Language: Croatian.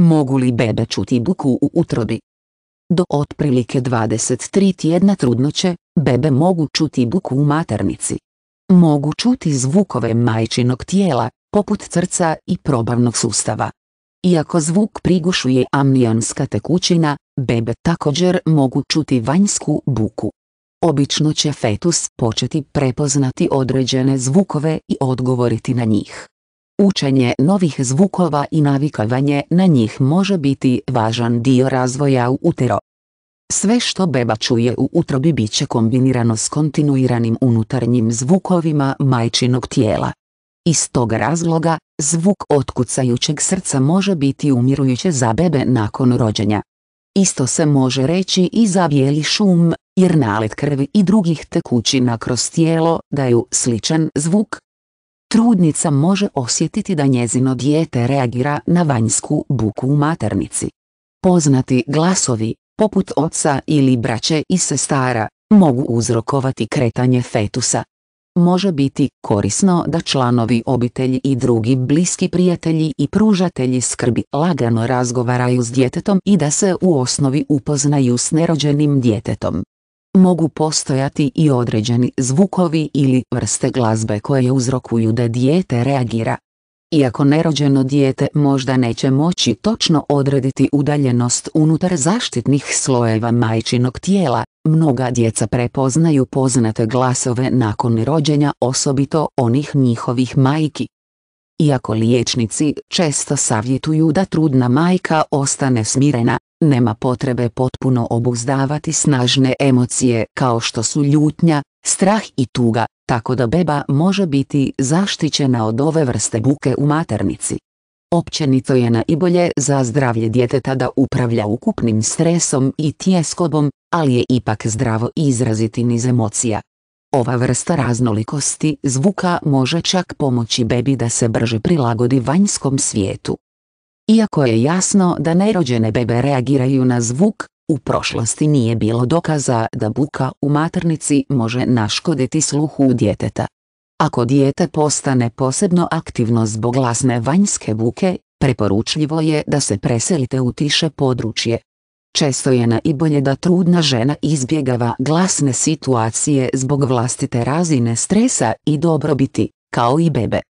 Mogu li bebe čuti buku u utrobi? Do otprilike 23 tjedna trudnoće, bebe mogu čuti buku u maternici. Mogu čuti zvukove majčinog tijela, poput crca i probavnog sustava. Iako zvuk prigušuje amnijanska tekućina, bebe također mogu čuti vanjsku buku. Obično će fetus početi prepoznati određene zvukove i odgovoriti na njih. Učenje novih zvukova i navikavanje na njih može biti važan dio razvoja u utero. Sve što beba čuje u utrobi bit će kombinirano s kontinuiranim unutarnjim zvukovima majčinog tijela. Iz tog razloga, zvuk otkucajućeg srca može biti umirujuće za bebe nakon rođenja. Isto se može reći i za bijeli šum, jer nalet krvi i drugih tekućina kroz tijelo daju sličan zvuk trudnica može osjetiti da njezino dijete reagira na vanjsku buku u maternici. Poznati glasovi, poput oca ili braće i sestara, mogu uzrokovati kretanje fetusa. Može biti korisno da članovi obitelji i drugi bliski prijatelji i pružatelji skrbi lagano razgovaraju s djetetom i da se u osnovi upoznaju s nerođenim djetetom mogu postojati i određeni zvukovi ili vrste glazbe koje uzrokuju da dijete reagira. Iako nerođeno dijete možda neće moći točno odrediti udaljenost unutar zaštitnih slojeva majčinog tijela, mnoga djeca prepoznaju poznate glasove nakon rođenja osobito onih njihovih majki. Iako liječnici često savjetuju da trudna majka ostane smirena, nema potrebe potpuno obuzdavati snažne emocije kao što su ljutnja, strah i tuga, tako da beba može biti zaštićena od ove vrste buke u maternici. Općenito je najbolje za zdravlje djeteta da upravlja ukupnim stresom i tjeskobom, ali je ipak zdravo izraziti niz emocija. Ova vrsta raznolikosti zvuka može čak pomoći bebi da se brže prilagodi vanjskom svijetu. Iako je jasno da nerođene bebe reagiraju na zvuk, u prošlosti nije bilo dokaza da buka u maternici može naškoditi sluhu djeteta. Ako dijete postane posebno aktivno zbog glasne vanjske buke, preporučljivo je da se preselite u tiše područje. Često je na i bolje da trudna žena izbjegava glasne situacije zbog vlastite razine stresa i dobrobiti, kao i bebe.